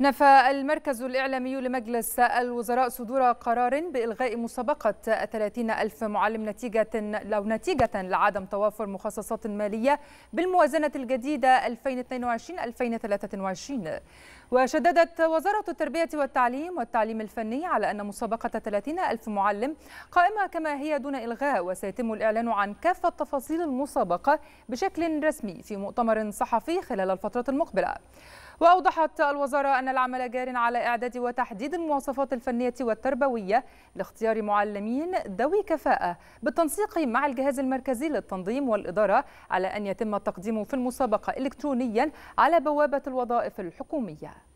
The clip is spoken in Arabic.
نفى المركز الإعلامي لمجلس الوزراء صدور قرار بإلغاء مسابقة 30 ألف معلم نتيجة لو نتيجة لعدم توافر مخصصات مالية بالموازنة الجديدة 2022-2023 وشددت وزارة التربية والتعليم والتعليم الفني على أن مسابقة 30 ألف معلم قائمة كما هي دون إلغاء وسيتم الإعلان عن كافة تفاصيل المسابقة بشكل رسمي في مؤتمر صحفي خلال الفترة المقبلة وأوضحت الوزارة أن العمل جار على إعداد وتحديد المواصفات الفنية والتربوية لاختيار معلمين ذوي كفاءة بالتنسيق مع الجهاز المركزي للتنظيم والإدارة على أن يتم التقديم في المسابقة إلكترونيا على بوابة الوظائف الحكومية